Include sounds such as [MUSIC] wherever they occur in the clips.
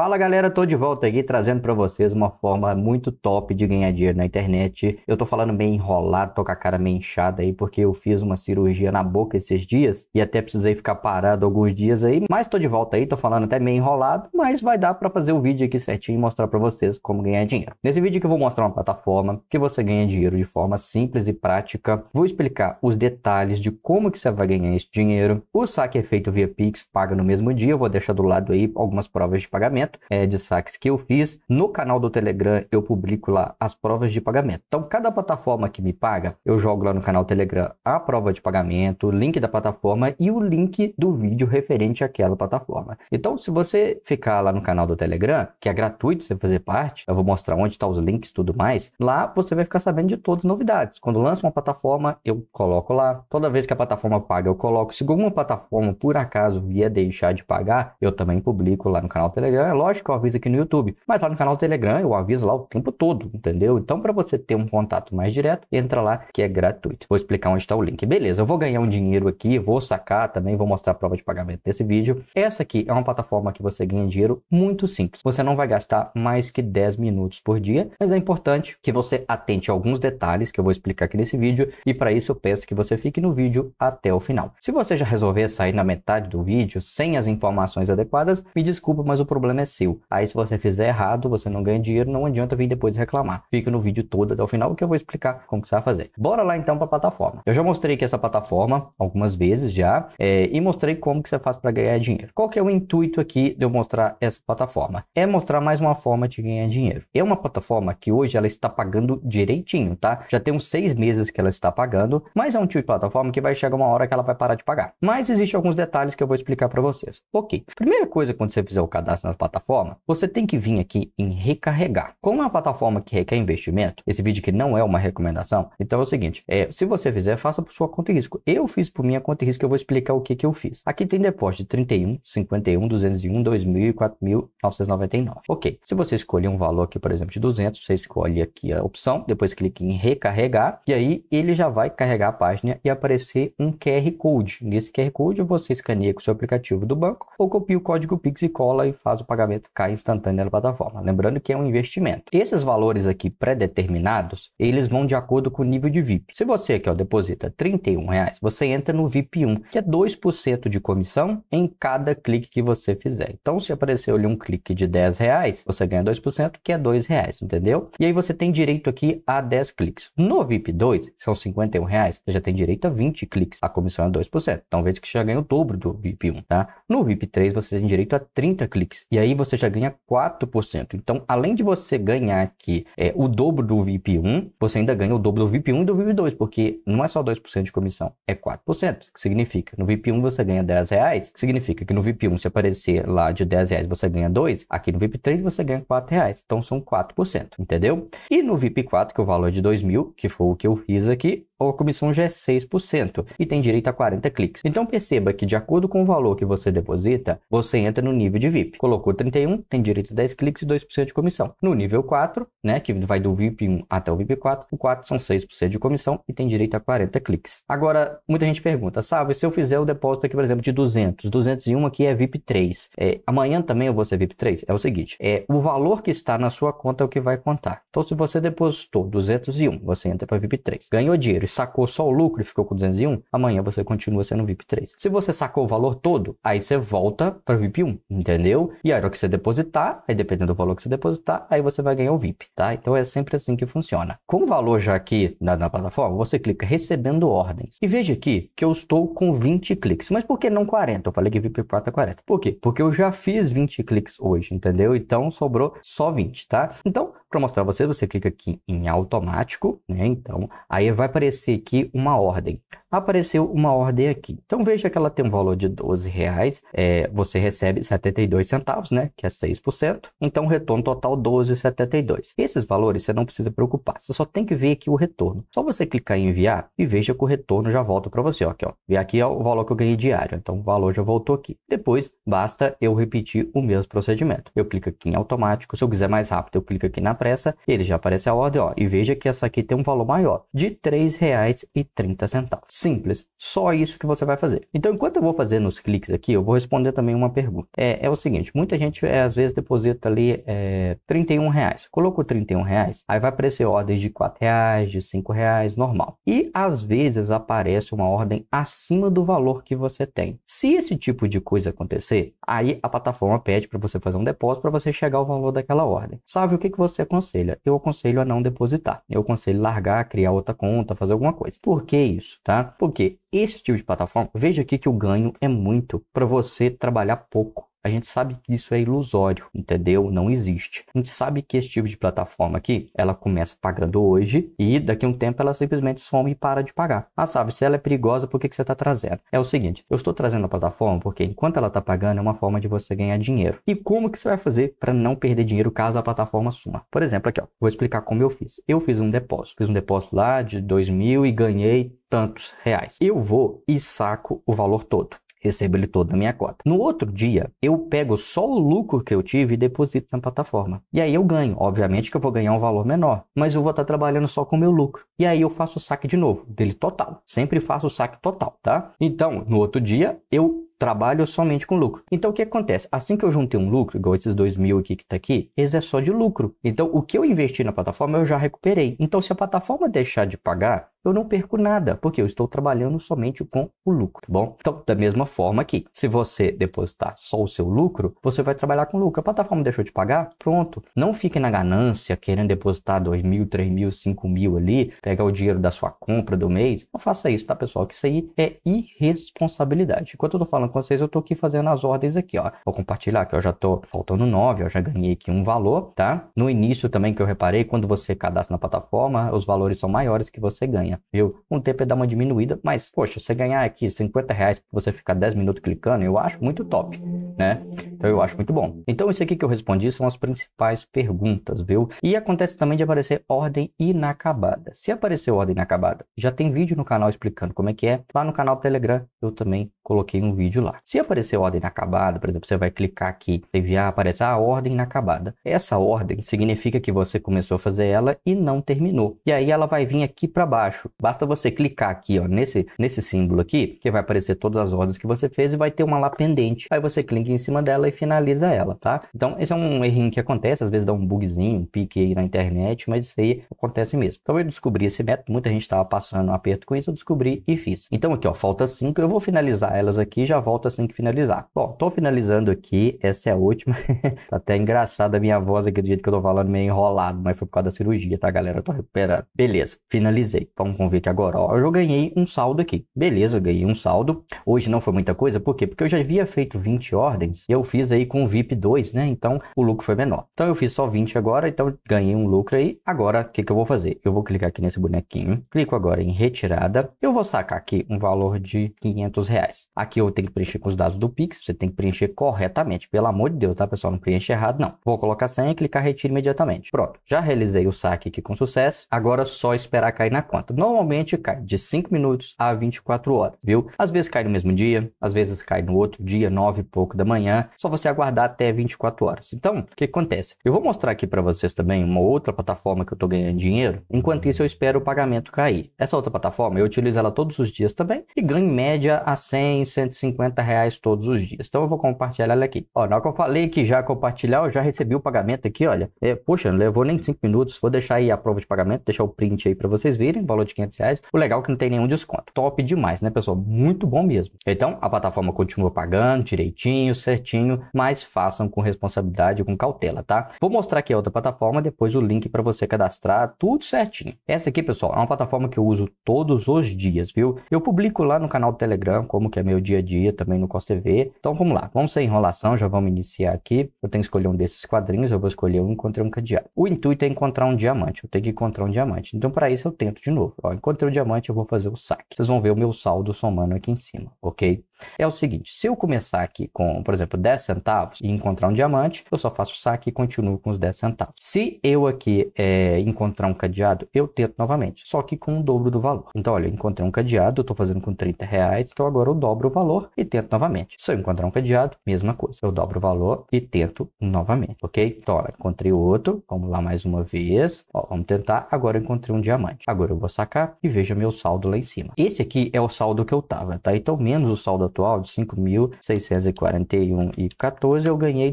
Fala galera, tô de volta aqui trazendo para vocês uma forma muito top de ganhar dinheiro na internet. Eu tô falando bem enrolado, tô com a cara meio inchada aí porque eu fiz uma cirurgia na boca esses dias e até precisei ficar parado alguns dias aí, mas tô de volta aí, tô falando até meio enrolado, mas vai dar para fazer o vídeo aqui certinho e mostrar para vocês como ganhar dinheiro. Nesse vídeo que eu vou mostrar uma plataforma que você ganha dinheiro de forma simples e prática. Vou explicar os detalhes de como que você vai ganhar esse dinheiro. O saque é feito via Pix, paga no mesmo dia, eu vou deixar do lado aí algumas provas de pagamento pagamento é, de saques que eu fiz. No canal do Telegram eu publico lá as provas de pagamento. Então, cada plataforma que me paga, eu jogo lá no canal Telegram a prova de pagamento, o link da plataforma e o link do vídeo referente àquela plataforma. Então, se você ficar lá no canal do Telegram, que é gratuito você fazer parte, eu vou mostrar onde estão tá os links e tudo mais, lá você vai ficar sabendo de todas as novidades. Quando lança uma plataforma, eu coloco lá. Toda vez que a plataforma paga, eu coloco. Se alguma plataforma, por acaso, vier deixar de pagar, eu também publico lá no canal Telegram lógico, eu aviso aqui no YouTube. Mas lá no canal do Telegram eu aviso lá o tempo todo, entendeu? Então, para você ter um contato mais direto, entra lá que é gratuito. Vou explicar onde está o link. Beleza, eu vou ganhar um dinheiro aqui, vou sacar também, vou mostrar a prova de pagamento nesse vídeo. Essa aqui é uma plataforma que você ganha dinheiro muito simples. Você não vai gastar mais que 10 minutos por dia, mas é importante que você atente a alguns detalhes que eu vou explicar aqui nesse vídeo e para isso eu peço que você fique no vídeo até o final. Se você já resolver sair na metade do vídeo sem as informações adequadas, me desculpa, mas o problema é problema é seu. Aí se você fizer errado, você não ganha dinheiro, não adianta vir depois reclamar. Fica no vídeo todo até o final que eu vou explicar como que você vai fazer. Bora lá então para a plataforma. Eu já mostrei aqui essa plataforma algumas vezes já é, e mostrei como que você faz para ganhar dinheiro. Qual que é o intuito aqui de eu mostrar essa plataforma? É mostrar mais uma forma de ganhar dinheiro. É uma plataforma que hoje ela está pagando direitinho, tá? Já tem uns seis meses que ela está pagando, mas é um tipo de plataforma que vai chegar uma hora que ela vai parar de pagar. Mas existe alguns detalhes que eu vou explicar para vocês. Ok. Primeira coisa quando você fizer o cadastro nas plataformas plataforma, você tem que vir aqui em recarregar. Como é uma plataforma que requer investimento, esse vídeo aqui não é uma recomendação, então é o seguinte, é, se você fizer, faça por sua conta e risco. Eu fiz por minha conta e risco, eu vou explicar o que, que eu fiz. Aqui tem depósito de 31, 51, 201, 2000 e 4.999. Ok, se você escolher um valor aqui, por exemplo, de 200, você escolhe aqui a opção, depois clique em recarregar e aí ele já vai carregar a página e aparecer um QR Code. Nesse QR Code você escaneia com o seu aplicativo do banco ou copia o código Pix e cola e faz o pagamento pagamento cai instantâneo na plataforma. Lembrando que é um investimento. Esses valores aqui pré-determinados, eles vão de acordo com o nível de VIP. Se você aqui ó, deposita R$ reais, você entra no VIP 1, que é 2% de comissão em cada clique que você fizer. Então, se apareceu ali um clique de 10 reais, você ganha 2%, que é 2 reais, entendeu? E aí você tem direito aqui a 10 cliques. No VIP 2, são 51 reais, você já tem direito a 20 cliques. A comissão é 2%. Então, veja que já ganha o dobro do VIP 1, tá? No VIP 3, você tem direito a 30 cliques. E aí aí você já ganha 4%. Então, além de você ganhar aqui é, o dobro do VIP1, você ainda ganha o dobro do VIP1 e do VIP2, porque não é só 2% de comissão, é 4%, que significa no VIP1 você ganha 10 reais, que significa que no VIP1 se aparecer lá de 10 reais você ganha 2, aqui no VIP3 você ganha 4 reais, então são 4%, entendeu? E no VIP4, que o valor é de 2 mil, que foi o que eu fiz aqui, ou a comissão já é 6% e tem direito a 40 cliques. Então perceba que de acordo com o valor que você deposita, você entra no nível de VIP. Colocou 31, tem direito a 10 cliques e 2% de comissão. No nível 4, né, que vai do VIP 1 até o VIP 4, o 4 são 6% de comissão e tem direito a 40 cliques. Agora, muita gente pergunta, sabe, se eu fizer o depósito aqui, por exemplo, de 200, 201 aqui é VIP 3, é, amanhã também eu vou ser VIP 3? É o seguinte, é o valor que está na sua conta é o que vai contar. Então se você depositou 201, você entra para VIP 3. Ganhou dinheiro, sacou só o lucro e ficou com 201, amanhã você continua sendo VIP 3. Se você sacou o valor todo, aí você volta para o VIP 1, entendeu? E aí, o que você depositar, aí dependendo do valor que você depositar, aí você vai ganhar o VIP, tá? Então é sempre assim que funciona. Com o valor já aqui na, na plataforma, você clica recebendo ordens. E veja aqui que eu estou com 20 cliques. Mas por que não 40? Eu falei que VIP 4 é 40. Por quê? Porque eu já fiz 20 cliques hoje, entendeu? Então sobrou só 20, tá? Então, para mostrar você, você clica aqui em automático, né? Então, aí vai aparecer aqui uma ordem apareceu uma ordem aqui. Então veja que ela tem um valor de 12 reais, é, você recebe 72 centavos, né, que é 6%. Então retorno total 12,72. Esses valores você não precisa preocupar, você só tem que ver aqui o retorno. Só você clicar em enviar e veja que o retorno já volta para você, ó, aqui, ó. E aqui é o valor que eu ganhei diário, então o valor já voltou aqui. Depois basta eu repetir o mesmo procedimento. Eu clico aqui em automático, se eu quiser mais rápido, eu clico aqui na pressa, ele já aparece a ordem, ó, e veja que essa aqui tem um valor maior, de R$ 3,30. Simples. Só isso que você vai fazer. Então, enquanto eu vou fazer nos cliques aqui, eu vou responder também uma pergunta. É, é o seguinte, muita gente é, às vezes deposita ali é, 31 reais. Colocou 31 reais, aí vai aparecer ordens de 4 reais, de 5 reais, normal. E às vezes aparece uma ordem acima do valor que você tem. Se esse tipo de coisa acontecer, aí a plataforma pede para você fazer um depósito para você chegar ao valor daquela ordem. Sabe o que, que você aconselha? Eu aconselho a não depositar. Eu aconselho largar, criar outra conta, fazer alguma coisa. Por que isso, tá? porque Esse tipo de plataforma, veja aqui que o ganho é muito para você trabalhar pouco. A gente sabe que isso é ilusório, entendeu? Não existe. A gente sabe que esse tipo de plataforma aqui, ela começa pagando hoje e daqui a um tempo ela simplesmente some e para de pagar. Ah, sabe, se ela é perigosa, por que, que você está trazendo? É o seguinte, eu estou trazendo a plataforma porque enquanto ela está pagando é uma forma de você ganhar dinheiro. E como que você vai fazer para não perder dinheiro caso a plataforma suma? Por exemplo, aqui, ó, vou explicar como eu fiz. Eu fiz um depósito. Fiz um depósito lá de 2 mil e ganhei tantos reais. Eu vou e saco o valor todo recebo ele todo da minha cota. No outro dia, eu pego só o lucro que eu tive e deposito na plataforma. E aí eu ganho. Obviamente que eu vou ganhar um valor menor, mas eu vou estar tá trabalhando só com o meu lucro. E aí eu faço o saque de novo, dele total. Sempre faço o saque total, tá? Então, no outro dia, eu trabalho somente com lucro. Então o que acontece? Assim que eu juntei um lucro, igual esses dois mil aqui que tá aqui, eles é só de lucro. Então o que eu investi na plataforma eu já recuperei. Então se a plataforma deixar de pagar, eu não perco nada, porque eu estou trabalhando somente com o lucro, tá bom? Então, da mesma forma aqui, se você depositar só o seu lucro, você vai trabalhar com lucro. A plataforma deixou de pagar, pronto. Não fique na ganância, querendo depositar 2 mil, 3 mil, 5 mil ali, pegar o dinheiro da sua compra do mês. Não faça isso, tá, pessoal? Que isso aí é irresponsabilidade. Enquanto eu tô falando com vocês, eu tô aqui fazendo as ordens aqui, ó. Vou compartilhar que eu já tô faltando 9, eu já ganhei aqui um valor, tá? No início também que eu reparei, quando você cadastra na plataforma, os valores são maiores que você ganha ganha, viu? Com o tempo ele dá uma diminuída, mas, poxa, você ganhar aqui 50 reais pra você ficar 10 minutos clicando, eu acho muito top, né? Então eu acho muito bom. Então isso aqui que eu respondi são as principais perguntas, viu? E acontece também de aparecer ordem inacabada. Se aparecer ordem inacabada, já tem vídeo no canal explicando como é que é. Lá no canal Telegram eu também coloquei um vídeo lá. Se aparecer ordem inacabada, por exemplo, você vai clicar aqui, enviar, ah, aparece a ordem inacabada. Essa ordem significa que você começou a fazer ela e não terminou. E aí ela vai vir aqui para baixo. Basta você clicar aqui, ó, nesse, nesse símbolo aqui, que vai aparecer todas as ordens que você fez e vai ter uma lá pendente. Aí você clica em cima dela e finaliza ela, tá? Então, esse é um errinho que acontece, às vezes dá um bugzinho, um pique aí na internet, mas isso aí acontece mesmo. Então eu descobri esse método, muita gente estava passando um aperto com isso, eu descobri e fiz. Então aqui, ó, falta 5, eu vou finalizar elas aqui e já volto assim que finalizar. Bom, tô finalizando aqui, essa é a última. [LAUGHS] tá até engraçada a minha voz aqui do jeito que eu tô falando, meio enrolado, mas foi por causa da cirurgia, tá, galera? Eu tô recuperando. Beleza, finalizei. Vamos ver aqui agora, ó. Eu ganhei um saldo aqui. Beleza, ganhei um saldo. Hoje não foi muita coisa, por quê? Porque eu já havia feito 20 ordens e eu fiz aí com o VIP 2, né? Então o lucro foi menor. Então eu fiz só 20 agora, então ganhei um lucro aí. Agora, o que, que eu vou fazer? Eu vou clicar aqui nesse bonequinho, clico agora em retirada. Eu vou sacar aqui um valor de 500 reais. Aqui eu tenho que preencher com os dados do Pix. Você tem que preencher corretamente. Pelo amor de Deus, tá, pessoal? Não preenche errado, não. Vou colocar a senha e clicar retire imediatamente. Pronto. Já realizei o saque aqui com sucesso. Agora é só esperar cair na conta. Normalmente cai de 5 minutos a 24 horas, viu? Às vezes cai no mesmo dia, às vezes cai no outro dia, 9 e pouco da manhã. Só você aguardar até 24 horas. Então, o que acontece? Eu vou mostrar aqui para vocês também uma outra plataforma que eu tô ganhando dinheiro. Enquanto isso, eu espero o pagamento cair. Essa outra plataforma, eu utilizo ela todos os dias também e ganho em média a 100 100, 150 reais todos os dias. Então eu vou compartilhar ela aqui. Ó, na hora que eu falei que já compartilhar, eu já recebi o pagamento aqui, olha. É, puxa, não levou nem 5 minutos. Vou deixar aí a prova de pagamento, deixar o print aí para vocês verem, valor de 500 reais. O legal é que não tem nenhum desconto. Top demais, né, pessoal? Muito bom mesmo. Então, a plataforma continua pagando direitinho, certinho, mas façam com responsabilidade com cautela, tá? Vou mostrar aqui a outra plataforma, depois o link para você cadastrar, tudo certinho. Essa aqui, pessoal, é uma plataforma que eu uso todos os dias, viu? Eu publico lá no canal do Telegram como que é é meu dia a dia também no Costa TV. Então vamos lá, vamos sem enrolação, já vamos iniciar aqui. Eu tenho que escolher um desses quadrinhos, eu vou escolher um encontrei um cadeado. O intuito é encontrar um diamante, eu tenho que encontrar um diamante. Então para isso eu tento de novo. Ó, encontrei o um diamante, eu vou fazer o saque. Vocês vão ver o meu saldo somando aqui em cima, ok? é o seguinte: se eu começar aqui com, por exemplo, 10 centavos e encontrar um diamante, eu só faço o saque e continuo com os 10 centavos. Se eu aqui é, encontrar um cadeado, eu tento novamente, só que com o dobro do valor. Então, olha, eu encontrei um cadeado, eu estou fazendo com 30 reais, então agora eu dobro o valor e tento novamente. Se eu encontrar um cadeado, mesma coisa, eu dobro o valor e tento novamente, ok? Então, olha, encontrei outro, vamos lá mais uma vez, ó, vamos tentar. Agora eu encontrei um diamante. Agora eu vou sacar e veja meu saldo lá em cima. Esse aqui é o saldo que eu tava, tá? Então, menos o saldo total de 5.641,14, eu ganhei R$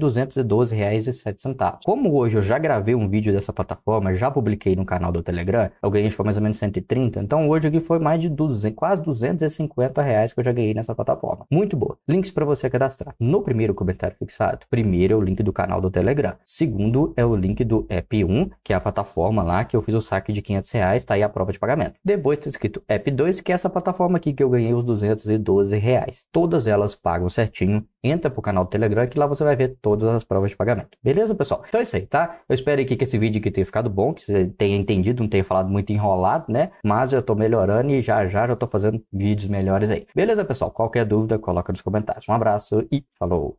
212,07. Como hoje eu já gravei um vídeo dessa plataforma, já publiquei no canal do Telegram, eu ganhei foi mais ou menos 130, então hoje aqui foi mais de 200, quase 250 reais que eu já ganhei nessa plataforma. Muito boa. Links para você cadastrar. No primeiro comentário fixado, primeiro é o link do canal do Telegram. Segundo é o link do App 1, que é a plataforma lá que eu fiz o saque de 500 reais, tá aí a prova de pagamento. Depois tá escrito App 2, que é essa plataforma aqui que eu ganhei os 212 reais todas elas pagam certinho. Entra pro canal do Telegram que lá você vai ver todas as provas de pagamento. Beleza, pessoal? Então é isso aí, tá? Eu espero aqui que esse vídeo aqui tenha ficado bom, que você tenha entendido, não tenha falado muito enrolado, né? Mas eu tô melhorando e já já já tô fazendo vídeos melhores aí. Beleza, pessoal? Qualquer dúvida, coloca nos comentários. Um abraço e falou!